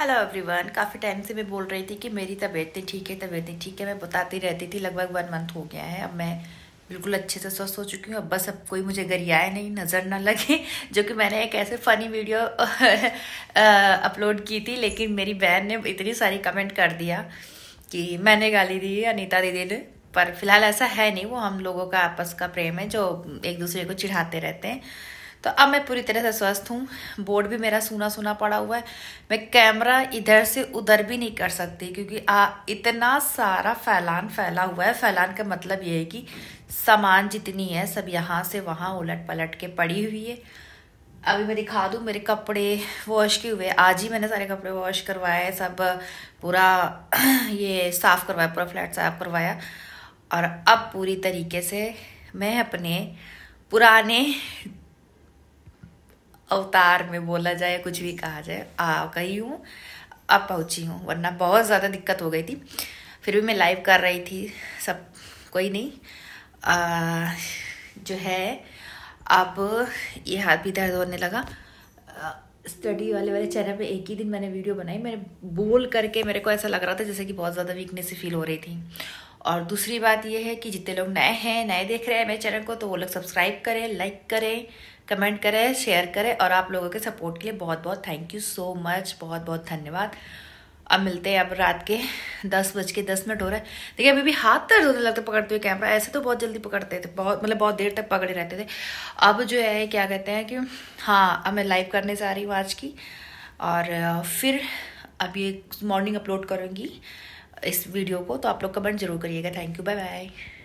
hello everyone काफ़ी time से मैं बोल रही थी कि मेरी तबीयतें ठीक है तबीयतें ठीक है मैं बताती रहती थी लगभग वन मंथ हो गया है अब मैं बिल्कुल अच्छे से स्वस्थ हो चुकी हूँ अब बस अब कोई मुझे गरियाए नहीं नज़र ना लगे जो कि मैंने एक ऐसे फ़नी वीडियो अपलोड की थी लेकिन मेरी बहन ने इतनी सारी कमेंट कर दिया कि मैंने गाली दी अनिता दीदी ने पर फिलहाल ऐसा है नहीं वो हम लोगों का आपस का प्रेम है जो एक दूसरे को चिढ़ाते रहते हैं तो अब मैं पूरी तरह से स्वस्थ हूँ बोर्ड भी मेरा सूना सूना पड़ा हुआ है मैं कैमरा इधर से उधर भी नहीं कर सकती क्योंकि आ, इतना सारा फैलान फैला हुआ है फैलान का मतलब ये है कि सामान जितनी है सब यहाँ से वहाँ उलट पलट के पड़ी हुई है अभी मैं दिखा दूँ मेरे कपड़े वॉश किए हुए आज ही मैंने सारे कपड़े वॉश करवाए सब पूरा ये साफ़ करवाया पूरा फ्लैट साफ करवाया और अब पूरी तरीके से मैं अपने पुराने अवतार में बोला जाए कुछ भी कहा जाए आ गई हूँ अब पहुँची हूँ वरना बहुत ज़्यादा दिक्कत हो गई थी फिर भी मैं लाइव कर रही थी सब कोई नहीं आ, जो है अब ये हाथ भी दर्द होने लगा स्टडी वाले वाले चैनल पे एक ही दिन मैंने वीडियो बनाई मैंने बोल करके मेरे को ऐसा लग रहा था जैसे कि बहुत ज़्यादा वीकनेस फील हो रही थी और दूसरी बात यह है कि जितने लोग नए हैं नए देख रहे हैं मेरे चैनल को तो वो लोग सब्सक्राइब करें लाइक करें कमेंट करें शेयर करें और आप लोगों के सपोर्ट के लिए बहुत बहुत थैंक यू सो मच बहुत बहुत धन्यवाद अब मिलते हैं अब रात के दस बज के दस मिनट हो रहा है देखिए अभी भी हाथ दर्द होने लगते पकड़ते हुए कैमरा ऐसे तो बहुत जल्दी पकड़ते थे बहुत मतलब बहुत देर तक पकड़े रहते थे अब जो है क्या कहते हैं कि हाँ अब मैं लाइव करने जा रही हूँ आज की और फिर अब ये मॉर्निंग अपलोड करूँगी इस वीडियो को तो आप लोग कमेंट जरूर करिएगा थैंक यू बाय बाय